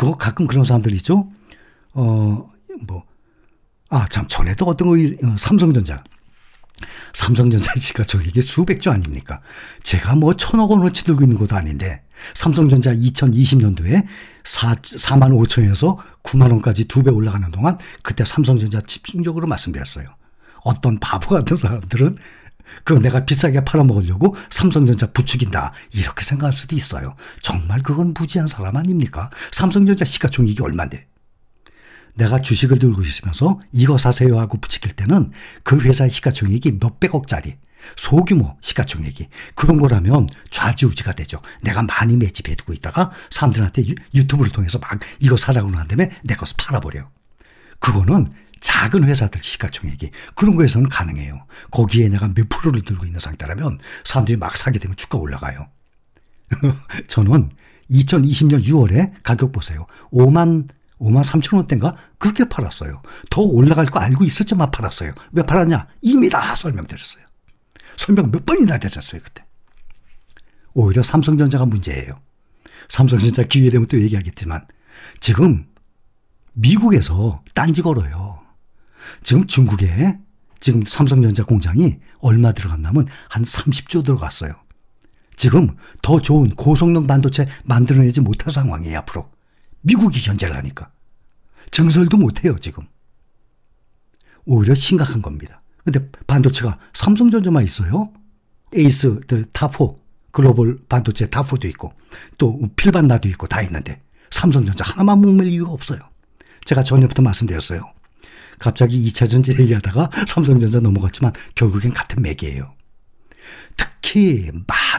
그거 가끔 그런 사람들 있죠? 어, 뭐, 아, 참, 전에도 어떤 거, 어, 삼성전자. 삼성전자 시가총 이게 수백 조 아닙니까? 제가 뭐 천억 원어치 들고 있는 것도 아닌데, 삼성전자 2020년도에 4, 4만 5천에서 9만 원까지 두 배 올라가는 동안 그때 삼성전자 집중적으로 말씀드렸어요. 어떤 바보 같은 사람들은 그거 내가 비싸게 팔아먹으려고 삼성전자 부추긴다. 이렇게 생각할 수도 있어요. 정말 그건 무지한 사람 아닙니까? 삼성전자 시가총액이 얼만데? 내가 주식을 들고 있으면서 이거 사세요 하고 부추길 때는 그 회사 의 시가총액이 몇백억짜리 소규모 시가총액이 그런 거라면 좌지우지가 되죠. 내가 많이 매집해두고 있다가 사람들한테 유, 튜브를 통해서 막 이거 사라고 하는 다음내 것을 팔아버려. 요 그거는 작은 회사들 시가총액이 그런 거에서는 가능해요. 거기에 내가 몇 프로를 들고 있는 상태라면 사람들이 막 사게 되면 주가 올라가요. 저는 2020년 6월에 가격 보세요. 5만 5만 3천 원대인가 그렇게 팔았어요. 더 올라갈 거 알고 있었지만 팔았어요. 왜 팔았냐? 이미 다 설명드렸어요. 설명 몇 번이나 되셨어요 그때. 오히려 삼성전자가 문제예요. 삼성전자 기회 되면 또 얘기하겠지만 지금 미국에서 딴지 걸어요. 지금 중국에 지금 삼성전자 공장이 얼마 들어갔나면 한 30조 들어갔어요. 지금 더 좋은 고성능 반도체 만들어내지 못할 상황이에요, 앞으로. 미국이 견제를 하니까. 증설도 못해요, 지금. 오히려 심각한 겁니다. 근데 반도체가 삼성전자만 있어요? 에이스, 더, 타포, 글로벌 반도체 타포도 있고, 또 필반나도 있고 다 있는데, 삼성전자 하나만 묶을 이유가 없어요. 제가 전에부터 말씀드렸어요. 갑자기 2차전지 얘기하다가 삼성전자 넘어갔지만 결국엔 같은 맥이에요. 특히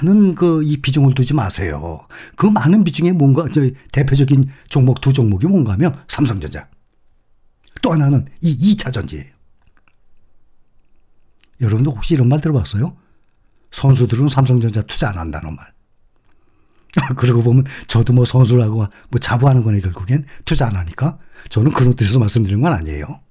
많은 그 이 비중을 두지 마세요. 그 많은 비중에 뭔가 대표적인 종목 두 종목이 뭔가 하면 삼성전자. 또 하나는 이 2차전지예요. 여러분도 혹시 이런 말 들어봤어요? 선수들은 삼성전자 투자 안 한다는 말. 그러고 보면 저도 뭐 선수라고 뭐 자부하는 거네 결국엔 투자 안 하니까 저는 그런 뜻에서 말씀드리건 아니에요.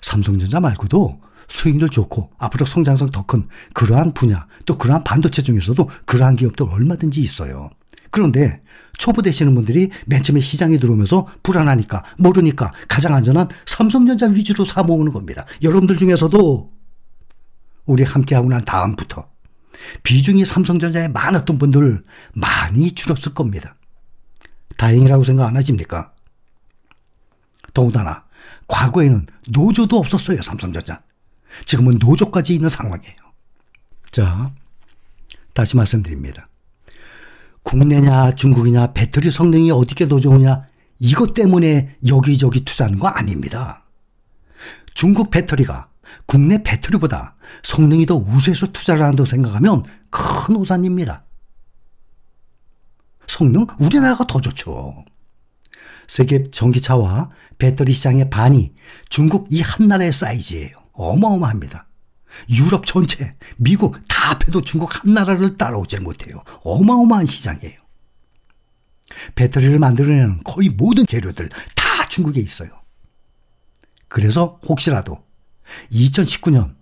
삼성전자 말고도 수익률 좋고 앞으로 성장성 더 큰 그러한 분야 또 그러한 반도체 중에서도 그러한 기업들 얼마든지 있어요. 그런데 초보 되시는 분들이 맨 처음에 시장에 들어오면서 불안하니까 모르니까 가장 안전한 삼성전자 위주로 사 모으는 겁니다. 여러분들 중에서도 우리 함께하고 난 다음부터 비중이 삼성전자에 많았던 분들 많이 줄었을 겁니다. 다행이라고 생각 안 하십니까? 더군다나 과거에는 노조도 없었어요. 삼성전자. 지금은 노조까지 있는 상황이에요. 자, 다시 말씀드립니다. 국내냐 중국이냐 배터리 성능이 어떻게 노조냐 이것 때문에 여기저기 투자하는 거 아닙니다. 중국 배터리가 국내 배터리보다 성능이 더 우수해서 투자를 한다고 생각하면 큰 오산입니다. 성능 우리나라가 더 좋죠. 세계 전기차와 배터리 시장의 반이 중국 이 한 나라의 사이즈예요. 어마어마합니다. 유럽 전체, 미국 다 합해도 중국 한 나라를 따라오질 못해요. 어마어마한 시장이에요. 배터리를 만들어내는 거의 모든 재료들 다 중국에 있어요. 그래서 혹시라도 2019년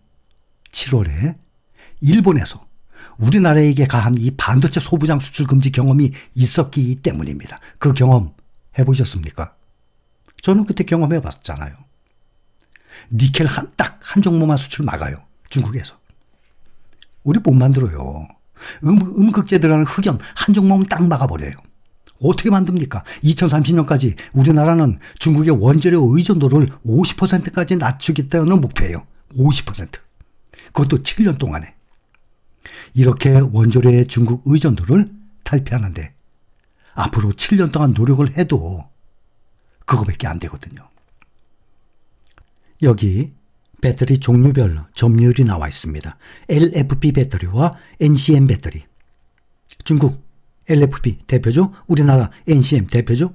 7월에 일본에서 우리나라에게 가한 이 반도체 소부장 수출 금지 경험이 있었기 때문입니다. 그 경험 해보셨습니까? 저는 그때 경험해 봤잖아요. 니켈 한, 딱, 한 종목만 수출 막아요. 중국에서. 우리 못 만들어요. 음, 음극제 들어가는 흑연한 종목만 딱 막아버려요. 어떻게 만듭니까? 2030년까지 우리나라는 중국의 원재료 의존도를 50%까지 낮추겠다는 목표예요. 50%. 그것도 7년 동안에. 이렇게 원조료의 중국 의존도를 탈피하는데 앞으로 7년 동안 노력을 해도 그거밖에 안 되거든요. 여기 배터리 종류별 점유율이 나와 있습니다. LFP 배터리와 NCM 배터리. 중국 LFP 대표죠. 우리나라 NCM 대표죠.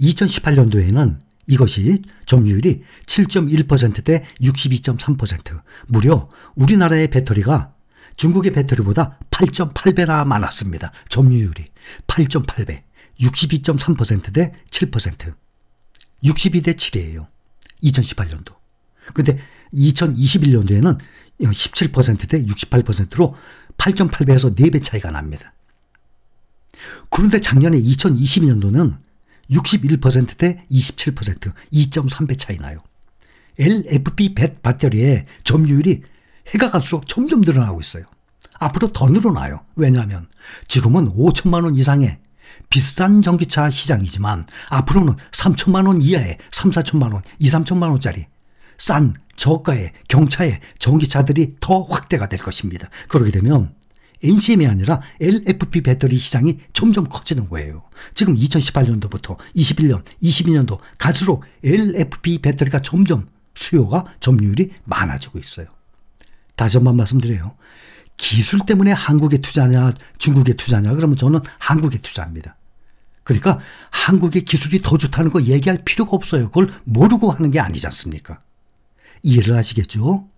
2018년도에는 이것이 점유율이 7.1%대 62.3%, 무려 우리나라의 배터리가 중국의 배터리보다 8.8배나 많았습니다. 점유율이 8.8배, 62.3%대 7%, 62 대 7이에요. 2018년도. 근데 2021년도에는 17%대 68%로 8.8배에서 4배 차이가 납니다. 그런데 작년에 2022년도는 61%대 27%, 2.3배 차이 나요. LFP 배터리의 점유율이 해가 갈수록 점점 늘어나고 있어요. 앞으로 더 늘어나요. 왜냐하면 지금은 5천만 원 이상의 비싼 전기차 시장이지만 앞으로는 3천만 원 이하의 3, 4천만 원, 2, 3천만 원짜리 싼 저가의 경차의 전기차들이 더 확대가 될 것입니다. 그러게 되면 NCM이 아니라 LFP 배터리 시장이 점점 커지는 거예요. 지금 2018년도부터 21년, 22년도 갈수록 LFP 배터리가 점점 수요가 점유율이 많아지고 있어요. 다시 한 번 말씀드려요. 기술 때문에 한국에 투자냐, 중국에 투자냐, 그러면 저는 한국에 투자합니다. 그러니까 한국의 기술이 더 좋다는 거 얘기할 필요가 없어요. 그걸 모르고 하는 게 아니지 않습니까? 이해를 하시겠죠?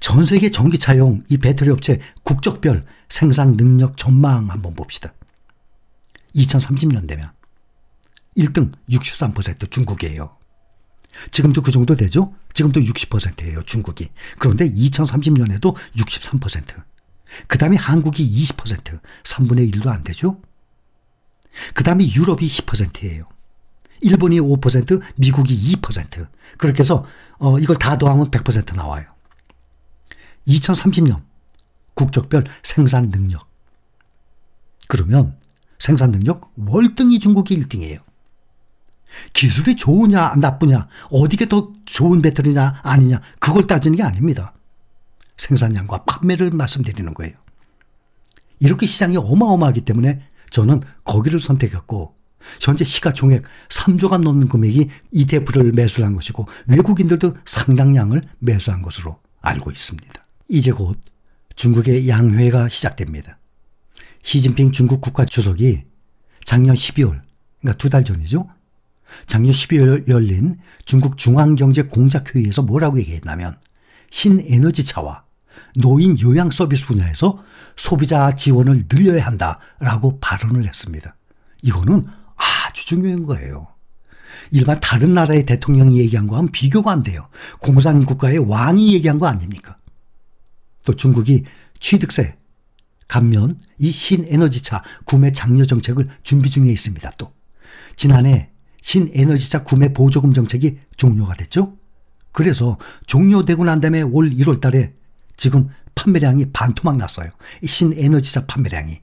전 세계 전기차용 이 배터리 업체 국적별 생산 능력 전망 한번 봅시다. 2030년 되면 1등 63% 중국이에요. 지금도 그 정도 되죠? 지금도 60%예요, 중국이. 그런데 2030년에도 63%. 그 다음에 한국이 20%, 3분의 1도 안 되죠? 그 다음에 유럽이 10%예요. 일본이 5%, 미국이 2%. 그렇게 해서 어, 이걸 다 더하면 100% 나와요. 2030년 국적별 생산 능력. 그러면 생산 능력 월등히 중국이 1등이에요. 기술이 좋으냐 나쁘냐 어디게 더 좋은 배터리냐 아니냐 그걸 따지는 게 아닙니다. 생산량과 판매를 말씀드리는 거예요. 이렇게 시장이 어마어마하기 때문에 저는 거기를 선택했고 현재 시가총액 3조가 넘는 금액이 ETF를 매수한 것이고 외국인들도 상당량을 매수한 것으로 알고 있습니다. 이제 곧 중국의 양회가 시작됩니다. 시진핑 중국 국가 주석이 작년 12월 그러니까 두 달 전이죠. 작년 12월 열린 중국 중앙경제공작회의에서 뭐라고 얘기했냐면 신에너지차와 노인 요양 서비스 분야에서 소비자 지원을 늘려야 한다라고 발언을 했습니다. 이거는 아주 중요한 거예요. 일반 다른 나라의 대통령이 얘기한 거와는 비교가 안 돼요. 공산 국가의 왕이 얘기한 거 아닙니까? 또 중국이 취득세, 감면, 이 신에너지차 구매 장려 정책을 준비 중에 있습니다. 또 지난해 신에너지차 구매 보조금 정책이 종료가 됐죠. 그래서 종료되고 난 다음에 올 1월 달에 지금 판매량이 반토막 났어요. 신에너지차 판매량이.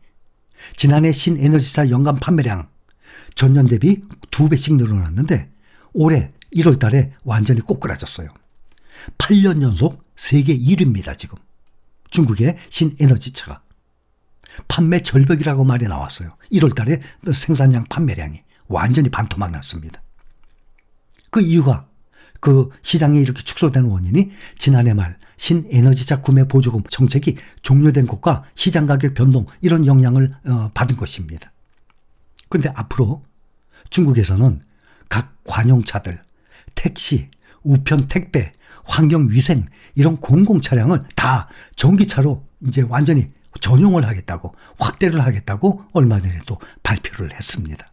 지난해 신에너지차 연간 판매량 전년 대비 두 배씩 늘어났는데 올해 1월 달에 완전히 꼬꾸라졌어요. 8년 연속 세계 1위입니다, 지금. 중국의 신에너지차가. 판매 절벽이라고 말이 나왔어요. 1월 달에 생산량 판매량이. 완전히 반토막 났습니다. 그 이유가 그 시장이 이렇게 축소된 원인이 지난해 말 신에너지차 구매 보조금 정책이 종료된 것과 시장 가격 변동 이런 영향을 어, 받은 것입니다. 근데 앞으로 중국에서는 각 관용차들, 택시, 우편 택배, 환경 위생 이런 공공 차량을 다 전기차로 이제 완전히 전용을 하겠다고 확대를 하겠다고 얼마 전에 또 발표를 했습니다.